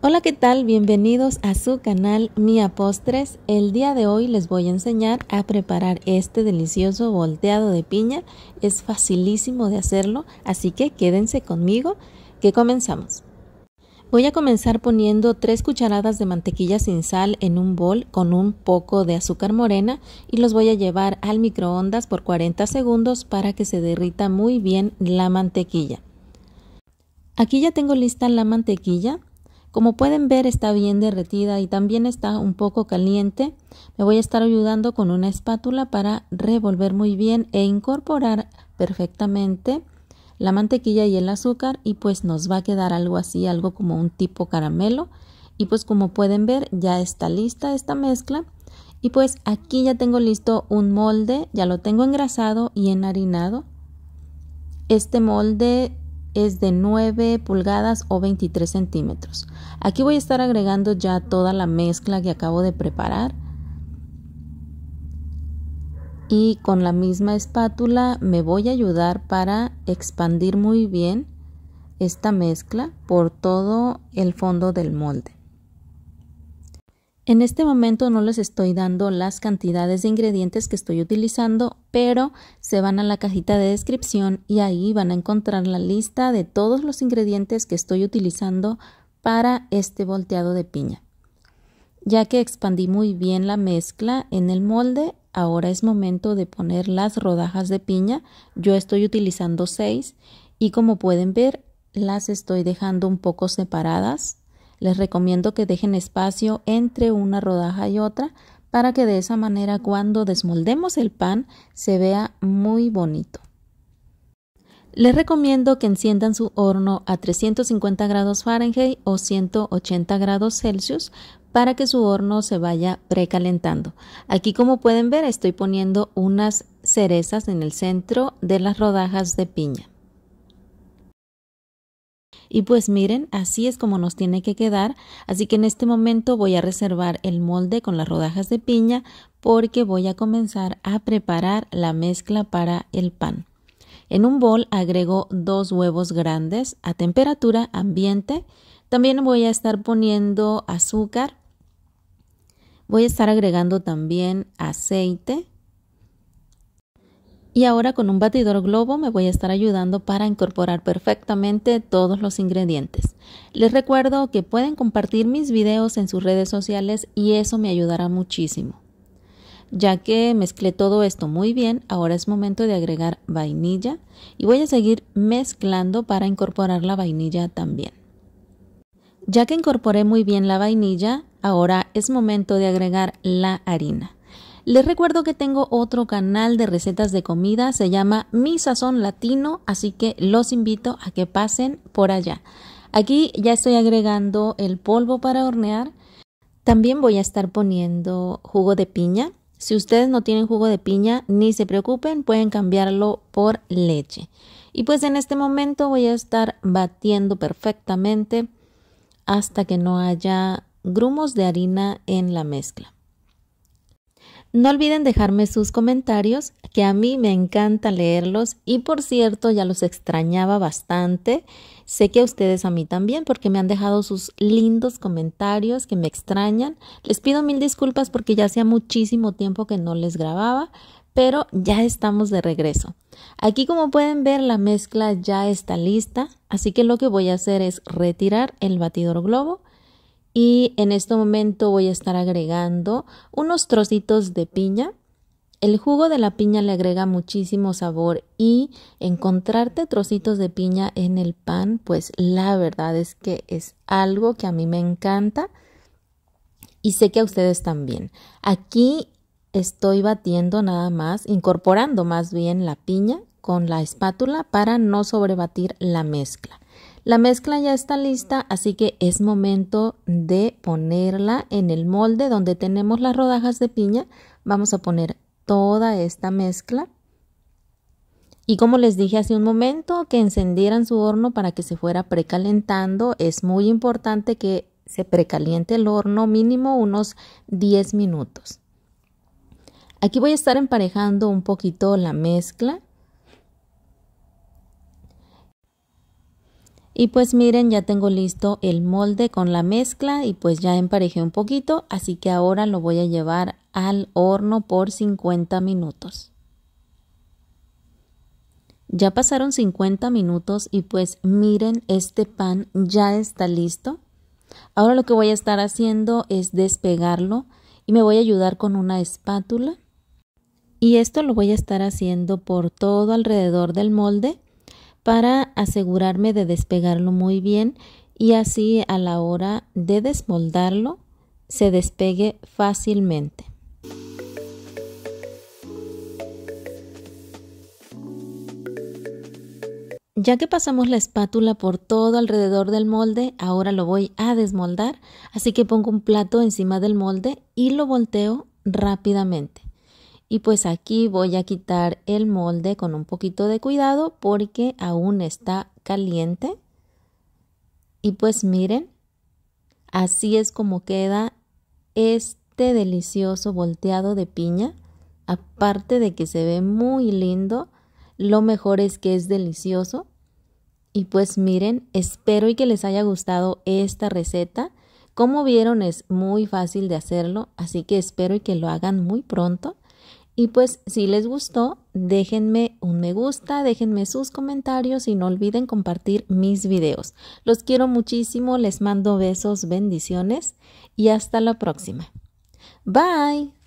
Hola, ¿qué tal? Bienvenidos a su canal Mía Postres. El día de hoy les voy a enseñar a preparar este delicioso volteado de piña. Es facilísimo de hacerlo, así que quédense conmigo que comenzamos. Voy a comenzar poniendo 3 cucharadas de mantequilla sin sal en un bol con un poco de azúcar morena y los voy a llevar al microondas por 40 segundos para que se derrita muy bien la mantequilla. Aquí ya tengo lista la mantequilla, como pueden ver está bien derretida y también está un poco caliente. Me voy a estar ayudando con una espátula para revolver muy bien e incorporar perfectamente la mantequilla y el azúcar y pues nos va a quedar algo así, algo como un tipo caramelo. Y pues como pueden ver ya está lista esta mezcla. Y pues aquí ya tengo listo un molde, ya lo tengo engrasado y enharinado. Este molde es de 9 pulgadas o 23 centímetros. Aquí voy a estar agregando ya toda la mezcla que acabo de preparar. Y con la misma espátula me voy a ayudar para expandir muy bien esta mezcla por todo el fondo del molde. En este momento no les estoy dando las cantidades de ingredientes que estoy utilizando, pero se van a la cajita de descripción y ahí van a encontrar la lista de todos los ingredientes que estoy utilizando para este volteado de piña. Ya que expandí muy bien la mezcla en el molde, ahora es momento de poner las rodajas de piña. Yo estoy utilizando 6 y como pueden ver las estoy dejando un poco separadas les recomiendo que dejen espacio entre una rodaja y otra para que de esa manera cuando desmoldemos el pan se vea muy bonito. Les recomiendo que enciendan su horno a 350 grados Fahrenheit o 180 grados Celsius para que su horno se vaya precalentando. Aquí como pueden ver estoy poniendo unas cerezas en el centro de las rodajas de piña. Y pues miren, así es como nos tiene que quedar, así que en este momento voy a reservar el molde con las rodajas de piña porque voy a comenzar a preparar la mezcla para el pan. En un bol agrego dos huevos grandes a temperatura ambiente, también voy a estar poniendo azúcar, voy a estar agregando también aceite, y ahora con un batidor globo me voy a estar ayudando para incorporar perfectamente todos los ingredientes. Les recuerdo que pueden compartir mis videos en sus redes sociales y eso me ayudará muchísimo. Ya que mezclé todo esto muy bien, ahora es momento de agregar vainilla y voy a seguir mezclando para incorporar la vainilla también. Ya que incorporé muy bien la vainilla, ahora es momento de agregar la harina. Les recuerdo que tengo otro canal de recetas de comida, se llama Mi Sazón Latino, así que los invito a que pasen por allá. Aquí ya estoy agregando el polvo para hornear. También voy a estar poniendo jugo de piña. Si ustedes no tienen jugo de piña, ni se preocupen, pueden cambiarlo por leche. Y pues en este momento voy a estar batiendo perfectamente hasta que no haya grumos de harina en la mezcla. No olviden dejarme sus comentarios, que a mí me encanta leerlos y por cierto ya los extrañaba bastante. Sé que a ustedes a mí también porque me han dejado sus lindos comentarios que me extrañan. Les pido mil disculpas porque ya hacía muchísimo tiempo que no les grababa, pero ya estamos de regreso. Aquí como pueden ver la mezcla ya está lista, así que lo que voy a hacer es retirar el batidor globo y en este momento voy a estar agregando unos trocitos de piña. El jugo de la piña le agrega muchísimo sabor y encontrarte trocitos de piña en el pan, pues la verdad es que es algo que a mí me encanta y sé que a ustedes también. Aquí estoy batiendo nada más, incorporando más bien la piña con la espátula para no sobrebatir la mezcla. La mezcla ya está lista, así que es momento de ponerla en el molde donde tenemos las rodajas de piña. Vamos a poner toda esta mezcla. Y como les dije hace un momento, que encendieran su horno para que se fuera precalentando. Es muy importante que se precaliente el horno mínimo unos 10 minutos. Aquí voy a estar emparejando un poquito la mezcla Y pues miren, ya tengo listo el molde con la mezcla y pues ya emparejé un poquito, así que ahora lo voy a llevar al horno por 50 minutos. Ya pasaron 50 minutos y pues miren, este pan ya está listo. Ahora lo que voy a estar haciendo es despegarlo y me voy a ayudar con una espátula. Y esto lo voy a estar haciendo por todo alrededor del molde para asegurarme de despegarlo muy bien y así a la hora de desmoldarlo se despegue fácilmente. Ya que pasamos la espátula por todo alrededor del molde, ahora lo voy a desmoldar, así que pongo un plato encima del molde y lo volteo rápidamente. Y pues aquí voy a quitar el molde con un poquito de cuidado porque aún está caliente. Y pues miren, así es como queda este delicioso volteado de piña. Aparte de que se ve muy lindo, lo mejor es que es delicioso. Y pues miren, espero y que les haya gustado esta receta. Como vieron es muy fácil de hacerlo, así que espero y que lo hagan muy pronto. Y pues si les gustó, déjenme un me gusta, déjenme sus comentarios y no olviden compartir mis videos. Los quiero muchísimo, les mando besos, bendiciones y hasta la próxima. Bye.